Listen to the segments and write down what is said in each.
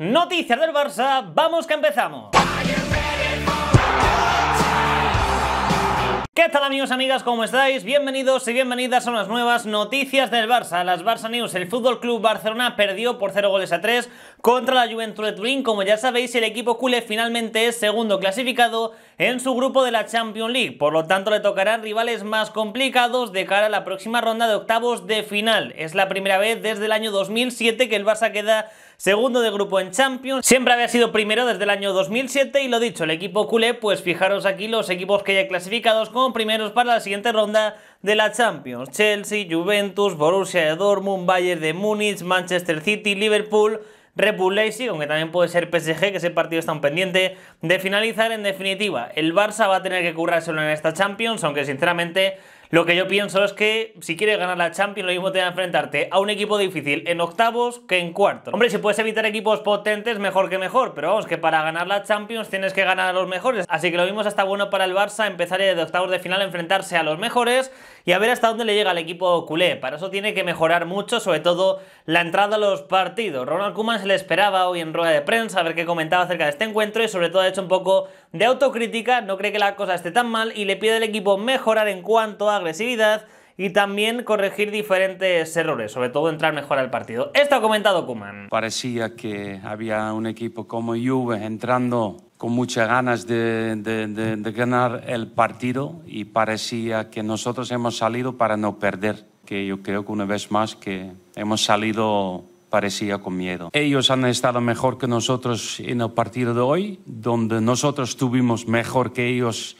Noticias del Barça, vamos que empezamos. ¿Qué tal amigos, amigas? ¿Cómo estáis? Bienvenidos y bienvenidas a unas nuevas noticias del Barça, las Barça News. El Fútbol Club Barcelona perdió por 0 goles a 3 contra la Juventud de Como ya sabéis, el equipo culé finalmente es segundo clasificado en su grupo de la Champions League. Por lo tanto, le tocarán rivales más complicados de cara a la próxima ronda de octavos de final. Es la primera vez desde el año 2007 que el Barça queda segundo de grupo en Champions, siempre había sido primero desde el año 2007 y lo dicho, el equipo culé, pues fijaros aquí los equipos que ya clasificados como primeros para la siguiente ronda de la Champions, Chelsea, Juventus, Borussia Dortmund, Bayern de Múnich, Manchester City, Liverpool... Red aunque también puede ser PSG, que ese partido está un pendiente de finalizar. En definitiva, el Barça va a tener que currárselo en esta Champions, aunque sinceramente lo que yo pienso es que si quieres ganar la Champions, lo mismo te va a enfrentarte a un equipo difícil en octavos que en cuartos. Hombre, si puedes evitar equipos potentes, mejor que mejor. Pero vamos, que para ganar la Champions tienes que ganar a los mejores. Así que lo mismo está bueno para el Barça empezar de octavos de final a enfrentarse a los mejores y a ver hasta dónde le llega al equipo culé. Para eso tiene que mejorar mucho, sobre todo la entrada a los partidos. Ronald Koeman se le esperaba hoy en rueda de prensa a ver qué comentaba acerca de este encuentro y sobre todo ha hecho un poco de autocrítica. No cree que la cosa esté tan mal y le pide al equipo mejorar en cuanto a y también corregir diferentes errores, sobre todo entrar mejor al partido. Esto ha comentado Kuman. Parecía que había un equipo como Juve entrando con muchas ganas de, de ganar el partido y parecía que nosotros hemos salido para no perder, que yo creo que una vez más que hemos salido parecía con miedo. Ellos han estado mejor que nosotros en el partido de hoy, donde nosotros tuvimos mejor que ellos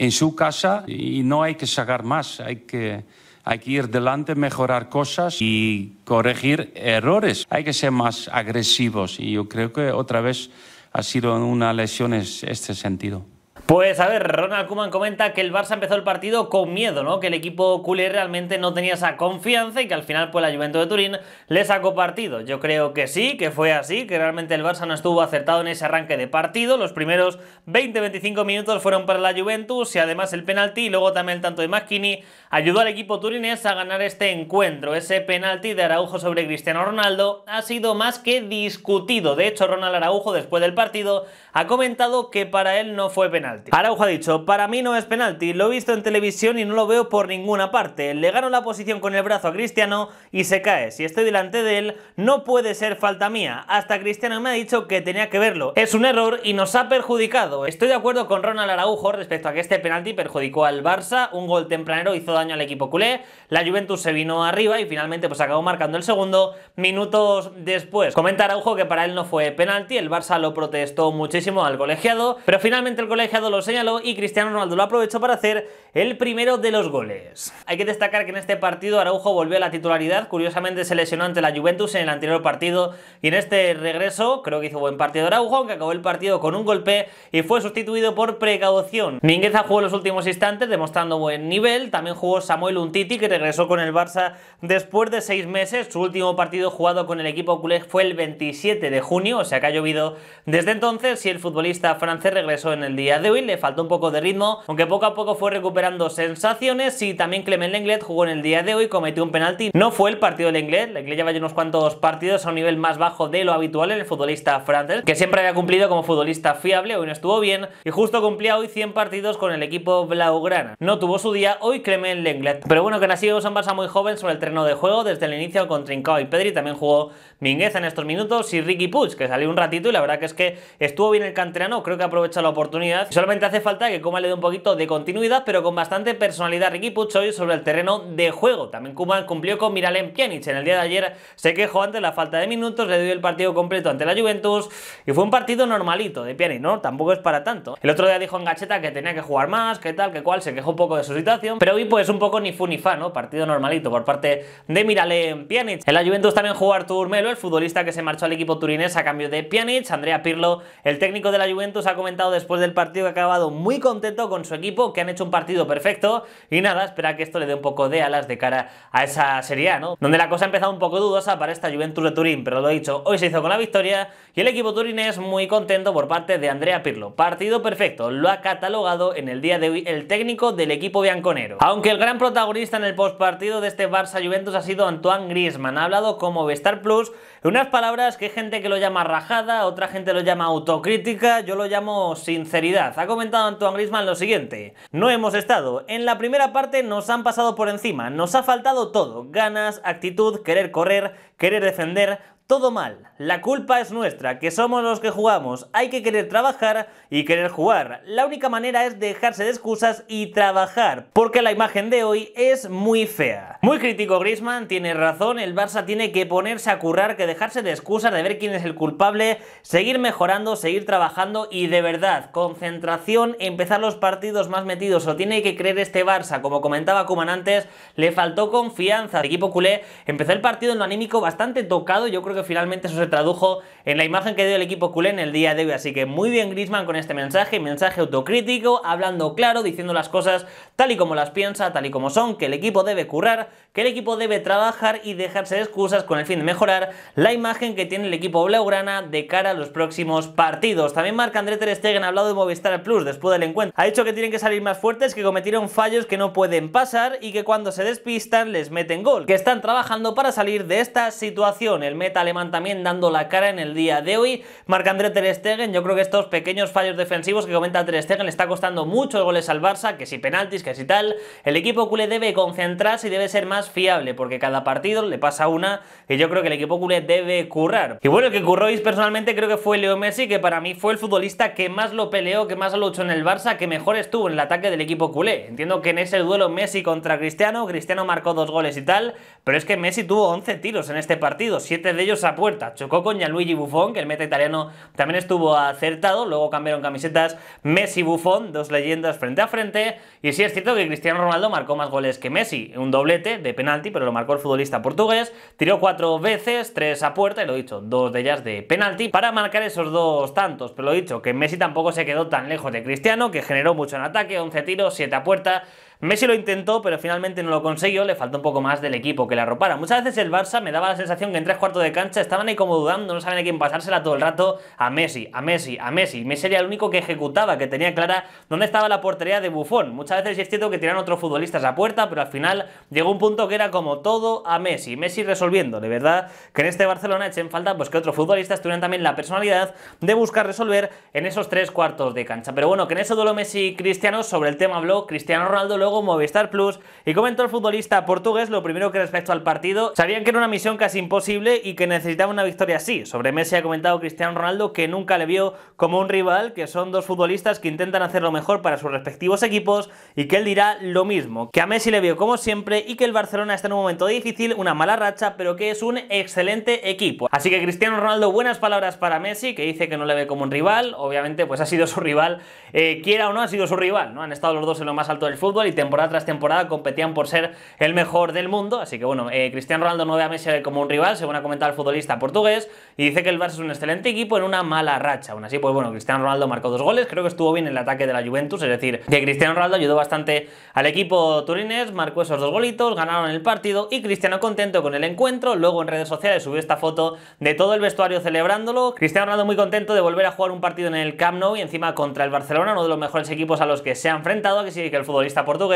en su casa y no hay que sacar más, hay que, hay que ir delante, mejorar cosas y corregir errores. Hay que ser más agresivos y yo creo que otra vez ha sido una lesión en este sentido. Pues a ver, Ronald Kuman comenta que el Barça empezó el partido con miedo, ¿no? Que el equipo culé realmente no tenía esa confianza y que al final pues la Juventus de Turín le sacó partido. Yo creo que sí, que fue así, que realmente el Barça no estuvo acertado en ese arranque de partido. Los primeros 20-25 minutos fueron para la Juventus y además el penalti y luego también el tanto de Maschini ayudó al equipo turinés a ganar este encuentro. Ese penalti de Araujo sobre Cristiano Ronaldo ha sido más que discutido. De hecho, Ronald Araujo después del partido ha comentado que para él no fue penalti. Araujo ha dicho, para mí no es penalti, lo he visto en televisión y no lo veo por ninguna parte. Le gano la posición con el brazo a Cristiano y se cae. Si estoy delante de él, no puede ser falta mía. Hasta Cristiano me ha dicho que tenía que verlo. Es un error y nos ha perjudicado. Estoy de acuerdo con Ronald Araujo respecto a que este penalti perjudicó al Barça. Un gol tempranero hizo daño al equipo culé. La Juventus se vino arriba y finalmente pues acabó marcando el segundo minutos después. Comenta Araujo que para él no fue penalti. El Barça lo protestó muchísimo al colegiado. Pero finalmente el colegiado lo señaló y Cristiano Ronaldo lo aprovechó para hacer el primero de los goles. Hay que destacar que en este partido Araujo volvió a la titularidad, curiosamente se lesionó ante la Juventus en el anterior partido y en este regreso creo que hizo buen partido Araujo, aunque acabó el partido con un golpe y fue sustituido por precaución. Mingueza jugó los últimos instantes demostrando buen nivel, también jugó Samuel Untiti que regresó con el Barça después de seis meses, su último partido jugado con el equipo culé fue el 27 de junio, o sea que ha llovido desde entonces y el futbolista francés regresó en el día de hoy, le faltó un poco de ritmo, aunque poco a poco fue recuperando sensaciones y también Clement Lenglet jugó en el día de hoy, cometió un penalti. No fue el partido de Lenglet, Lenglet lleva ya unos cuantos partidos a un nivel más bajo de lo habitual en el futbolista frances, que siempre había cumplido como futbolista fiable, hoy no estuvo bien y justo cumplía hoy 100 partidos con el equipo blaugrana. No tuvo su día hoy Clement Lenglet, pero bueno, que nació un Barça muy joven sobre el terreno de juego desde el inicio con Trincao y Pedri, también jugó Mingueza en estos minutos y Ricky Puig, que salió un ratito y la verdad que es que estuvo bien el canterano, creo que aprovecha la oportunidad Solamente hace falta que Kuma le dé un poquito de continuidad, pero con bastante personalidad Ricky Pucho hoy sobre el terreno de juego. También Kuma cumplió con Miralem Pjanic. En el día de ayer se quejó ante la falta de minutos, le dio el partido completo ante la Juventus y fue un partido normalito de Pjanic, ¿no? Tampoco es para tanto. El otro día dijo en Gacheta que tenía que jugar más, que tal, que cual, se quejó un poco de su situación, pero hoy pues un poco ni fu ni fa, ¿no? Partido normalito por parte de Miralem Pjanic. En la Juventus también jugó Artur Melo, el futbolista que se marchó al equipo turinés a cambio de Pjanic. Andrea Pirlo, el técnico de la Juventus, ha comentado después del partido acabado muy contento con su equipo, que han hecho un partido perfecto. Y nada, espera que esto le dé un poco de alas de cara a esa Serie A, ¿no? Donde la cosa ha empezado un poco dudosa para esta Juventus de Turín, pero lo he dicho, hoy se hizo con la victoria y el equipo es muy contento por parte de Andrea Pirlo. Partido perfecto, lo ha catalogado en el día de hoy el técnico del equipo bianconero. Aunque el gran protagonista en el postpartido de este Barça Juventus ha sido Antoine Griezmann, ha hablado como Bestar Plus unas palabras que hay gente que lo llama rajada, otra gente lo llama autocrítica, yo lo llamo sinceridad. Ha comentado Antoine Griezmann lo siguiente. No hemos estado. En la primera parte nos han pasado por encima. Nos ha faltado todo. Ganas, actitud, querer correr, querer defender todo mal, la culpa es nuestra, que somos los que jugamos, hay que querer trabajar y querer jugar. La única manera es dejarse de excusas y trabajar, porque la imagen de hoy es muy fea. Muy crítico Griezmann, tiene razón, el Barça tiene que ponerse a currar, que dejarse de excusas, de ver quién es el culpable, seguir mejorando, seguir trabajando y de verdad, concentración, empezar los partidos más metidos, o tiene que creer este Barça, como comentaba Kuman antes, le faltó confianza. El equipo culé empezó el partido en lo anímico bastante tocado, yo creo que finalmente eso se tradujo en la imagen que dio el equipo culé en el día de hoy. Así que muy bien Grisman con este mensaje, mensaje autocrítico, hablando claro, diciendo las cosas tal y como las piensa, tal y como son, que el equipo debe currar, que el equipo debe trabajar y dejarse de excusas con el fin de mejorar la imagen que tiene el equipo blaugrana de cara a los próximos partidos. También Marc André Ter Stegen ha hablado de Movistar Plus después del encuentro. Ha dicho que tienen que salir más fuertes, que cometieron fallos que no pueden pasar y que cuando se despistan les meten gol, que están trabajando para salir de esta situación. El metal también dando la cara en el día de hoy. Marc-André Ter yo creo que estos pequeños fallos defensivos que comenta Ter le está costando muchos goles al Barça, que si penaltis, que si tal. El equipo culé debe concentrarse y debe ser más fiable, porque cada partido le pasa una y yo creo que el equipo culé debe currar. Y bueno, el que curró personalmente creo que fue Leo Messi, que para mí fue el futbolista que más lo peleó, que más lo luchó en el Barça, que mejor estuvo en el ataque del equipo culé. Entiendo que en ese duelo Messi contra Cristiano, Cristiano marcó dos goles y tal, pero es que Messi tuvo 11 tiros en este partido, 7 de ellos a puerta. Chocó con Gianluigi Buffon, que el meta italiano también estuvo acertado. Luego cambiaron camisetas Messi Buffon, dos leyendas frente a frente. Y sí es cierto que Cristiano Ronaldo marcó más goles que Messi. Un doblete de penalti, pero lo marcó el futbolista portugués. Tiró cuatro veces, tres a puerta, y lo dicho, dos de ellas de penalti, para marcar esos dos tantos. Pero lo dicho, que Messi tampoco se quedó tan lejos de Cristiano, que generó mucho en ataque, 11 tiros, 7 a puerta. Messi lo intentó, pero finalmente no lo consiguió, le faltó un poco más del equipo que la arropara. Muchas veces el Barça me daba la sensación que en tres cuartos de cancha estaban ahí como dudando, no sabían a quién pasársela todo el rato, a Messi, a Messi, a Messi. Messi era el único que ejecutaba, que tenía clara dónde estaba la portería de Bufón. Muchas veces es cierto que tiran otros futbolistas a puerta, pero al final llegó un punto que era como todo a Messi, Messi resolviendo. De verdad que en este Barcelona echen falta pues que otros futbolistas tuvieran también la personalidad de buscar resolver en esos tres cuartos de cancha. Pero bueno, que en eso duelo Messi-Cristiano, sobre el tema habló Cristiano Ronaldo Movistar Plus y comentó el futbolista portugués lo primero que respecto al partido, sabían que era una misión casi imposible y que necesitaba una victoria así. Sobre Messi ha comentado Cristiano Ronaldo que nunca le vio como un rival, que son dos futbolistas que intentan hacer lo mejor para sus respectivos equipos y que él dirá lo mismo, que a Messi le vio como siempre y que el Barcelona está en un momento difícil, una mala racha, pero que es un excelente equipo. Así que Cristiano Ronaldo, buenas palabras para Messi, que dice que no le ve como un rival, obviamente pues ha sido su rival, eh, quiera o no ha sido su rival, ¿no? Han estado los dos en lo más alto del fútbol y temporada tras temporada competían por ser el mejor del mundo. Así que bueno, eh, Cristiano Ronaldo no ve a Messi como un rival, según ha comentado el futbolista portugués, y dice que el Barça es un excelente equipo en una mala racha. Aún así, pues bueno, Cristiano Ronaldo marcó dos goles, creo que estuvo bien en el ataque de la Juventus, es decir, que Cristiano Ronaldo ayudó bastante al equipo turinés, marcó esos dos golitos, ganaron el partido y Cristiano contento con el encuentro, luego en redes sociales subió esta foto de todo el vestuario celebrándolo, Cristiano Ronaldo muy contento de volver a jugar un partido en el Camp Nou y encima contra el Barcelona, uno de los mejores equipos a los que se ha enfrentado, que sí que el futbolista portugués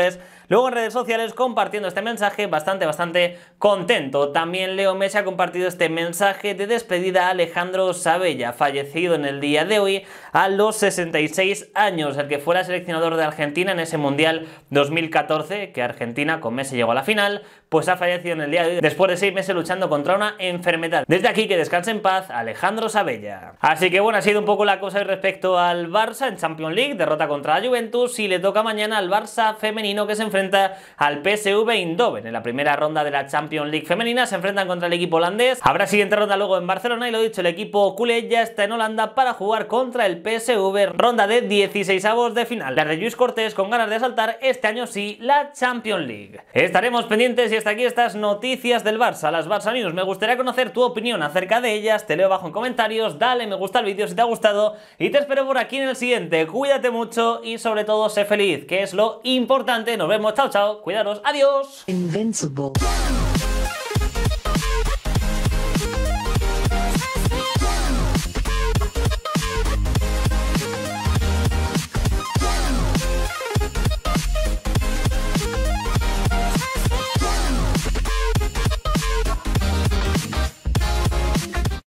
luego en redes sociales compartiendo este mensaje bastante, bastante contento. También Leo Messi ha compartido este mensaje de despedida a Alejandro Sabella, fallecido en el día de hoy a los 66 años, el que fuera seleccionador de Argentina en ese Mundial 2014, que Argentina con Messi llegó a la final, pues ha fallecido en el día de hoy después de seis meses luchando contra una enfermedad. Desde aquí que descanse en paz Alejandro Sabella. Así que bueno, ha sido un poco la cosa respecto al Barça en Champions League, derrota contra la Juventus y le toca mañana al Barça femenino que se enfrenta al PSV Indoven En la primera ronda de la Champions League femenina se enfrentan contra el equipo holandés. Habrá siguiente ronda luego en Barcelona y lo dicho, el equipo culé ya está en Holanda para jugar contra el PSV, ronda de 16 avos de final. la de Luis Cortés con ganas de saltar este año sí la Champions League. Estaremos pendientes y aquí estas noticias del Barça, las Barça News. Me gustaría conocer tu opinión acerca de ellas, te leo abajo en comentarios, dale me gusta al vídeo si te ha gustado y te espero por aquí en el siguiente. Cuídate mucho y sobre todo sé feliz, que es lo importante. Nos vemos, chao, chao, cuidaros, adiós.